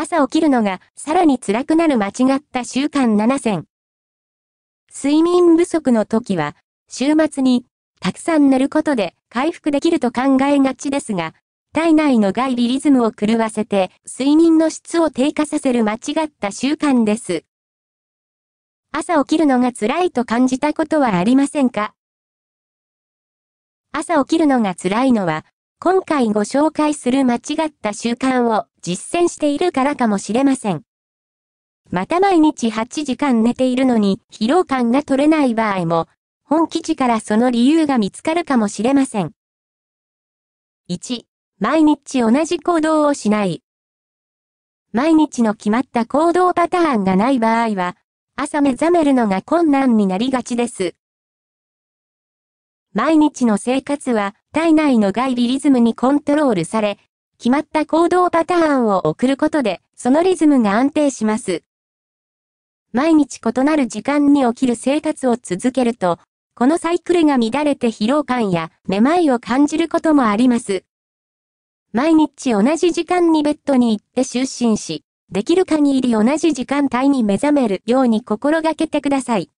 朝起きるのがさらに辛くなる間違った習慣7選。睡眠不足の時は、週末にたくさん寝ることで回復できると考えがちですが、体内の外ビリズムを狂わせて睡眠の質を低下させる間違った習慣です。朝起きるのが辛いと感じたことはありませんか朝起きるのが辛いのは今回ご紹介する間違った習慣を実践しているからかもしれません。また毎日8時間寝ているのに疲労感が取れない場合も、本記事からその理由が見つかるかもしれません。1、毎日同じ行動をしない。毎日の決まった行動パターンがない場合は、朝目覚めるのが困難になりがちです。毎日の生活は体内の外ビリズムにコントロールされ、決まった行動パターンを送ることで、そのリズムが安定します。毎日異なる時間に起きる生活を続けると、このサイクルが乱れて疲労感やめまいを感じることもあります。毎日同じ時間にベッドに行って就寝し、できる限り同じ時間帯に目覚めるように心がけてください。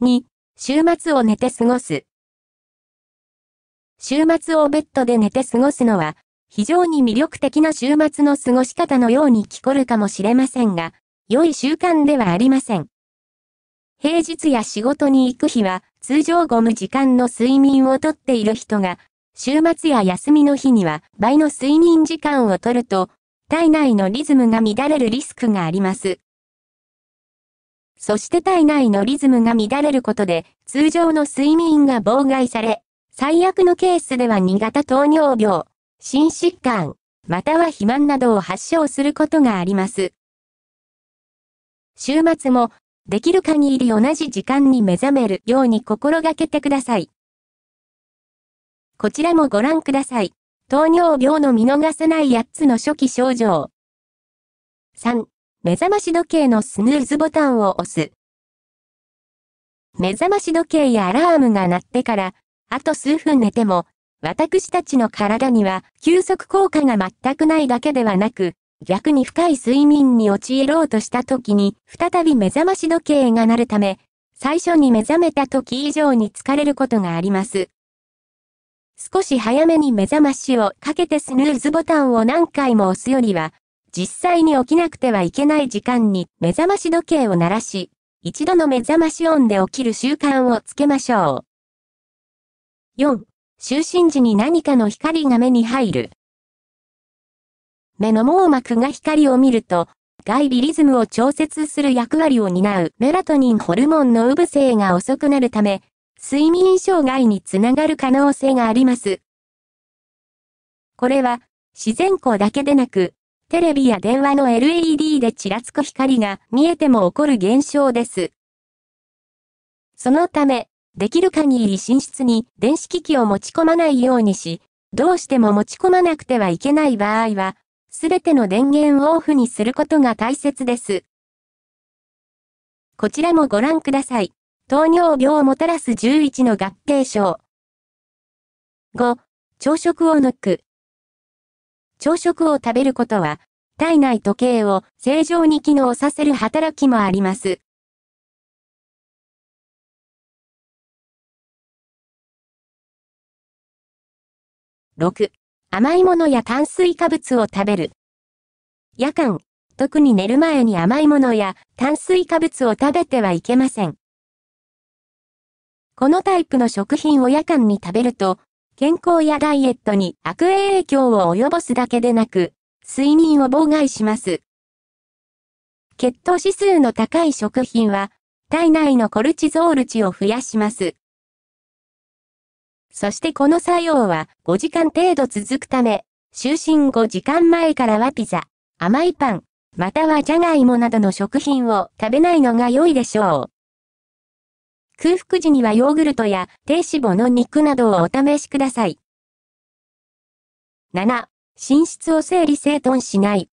2、週末を寝て過ごす。週末をベッドで寝て過ごすのは、非常に魅力的な週末の過ごし方のように聞こえるかもしれませんが、良い習慣ではありません。平日や仕事に行く日は、通常ゴム時間の睡眠をとっている人が、週末や休みの日には倍の睡眠時間をとると、体内のリズムが乱れるリスクがあります。そして体内のリズムが乱れることで、通常の睡眠が妨害され、最悪のケースでは2型糖尿病、心疾患、または肥満などを発症することがあります。週末も、できる限り同じ時間に目覚めるように心がけてください。こちらもご覧ください。糖尿病の見逃せない8つの初期症状。3. 目覚まし時計のスヌーズボタンを押す。目覚まし時計やアラームが鳴ってからあと数分寝ても、私たちの体には休息効果が全くないだけではなく、逆に深い睡眠に陥ろうとした時に、再び目覚まし時計が鳴るため、最初に目覚めた時以上に疲れることがあります。少し早めに目覚ましをかけてスヌーズボタンを何回も押すよりは、実際に起きなくてはいけない時間に目覚まし時計を鳴らし、一度の目覚まし音で起きる習慣をつけましょう。4. 就寝時に何かの光が目に入る。目の網膜が光を見ると、外ビリズムを調節する役割を担うメラトニンホルモンの産性が遅くなるため、睡眠障害につながる可能性があります。これは、自然光だけでなく、テレビや電話の LED でちらつく光が見えても起こる現象です。そのため、できる限り寝室に電子機器を持ち込まないようにし、どうしても持ち込まなくてはいけない場合は、すべての電源をオフにすることが大切です。こちらもご覧ください。糖尿病をもたらす11の合併症。5、朝食を抜く。朝食を食べることは、体内時計を正常に機能させる働きもあります。6、甘いものや炭水化物を食べる。夜間、特に寝る前に甘いものや炭水化物を食べてはいけません。このタイプの食品を夜間に食べると、健康やダイエットに悪影響を及ぼすだけでなく、睡眠を妨害します。血糖指数の高い食品は、体内のコルチゾール値を増やします。そしてこの作用は5時間程度続くため、就寝5時間前からはピザ、甘いパン、またはジャガイモなどの食品を食べないのが良いでしょう。空腹時にはヨーグルトや低脂肪の肉などをお試しください。7、寝室を整理整頓しない。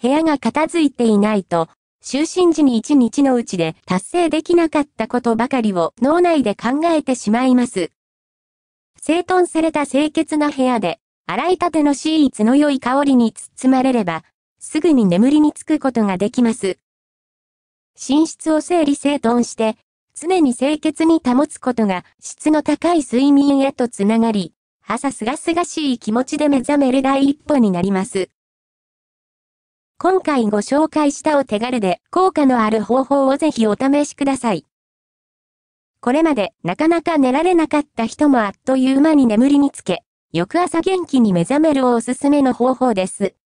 部屋が片付いていないと就寝時に1日のうちで達成できなかったことばかりを脳内で考えてしまいます。整頓された清潔な部屋で、洗いたてのシーツの良い香りに包まれれば、すぐに眠りにつくことができます。寝室を整理整頓して、常に清潔に保つことが質の高い睡眠へとつながり、朝すがすがしい気持ちで目覚める第一歩になります。今回ご紹介したお手軽で効果のある方法をぜひお試しください。これまでなかなか寝られなかった人もあっという間に眠りにつけ、翌朝元気に目覚めるをおすすめの方法です。